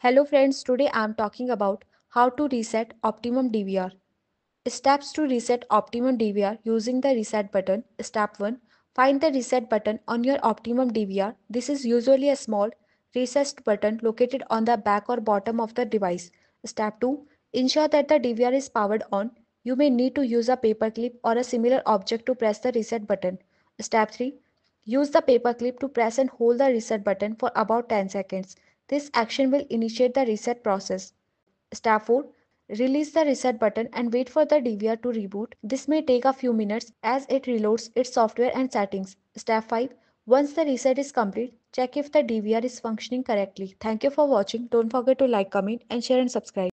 Hello friends, today I am talking about how to reset optimum DVR. Steps to reset optimum DVR using the reset button. Step 1. Find the reset button on your optimum DVR. This is usually a small recessed button located on the back or bottom of the device. Step 2. Ensure that the DVR is powered on. You may need to use a paperclip or a similar object to press the reset button. Step 3. Use the paperclip to press and hold the reset button for about 10 seconds. This action will initiate the reset process. Step 4: release the reset button and wait for the DVR to reboot. This may take a few minutes as it reloads its software and settings. Step 5. Once the reset is complete, check if the DVR is functioning correctly. Thank you for watching. Don't forget to like, comment and share and subscribe.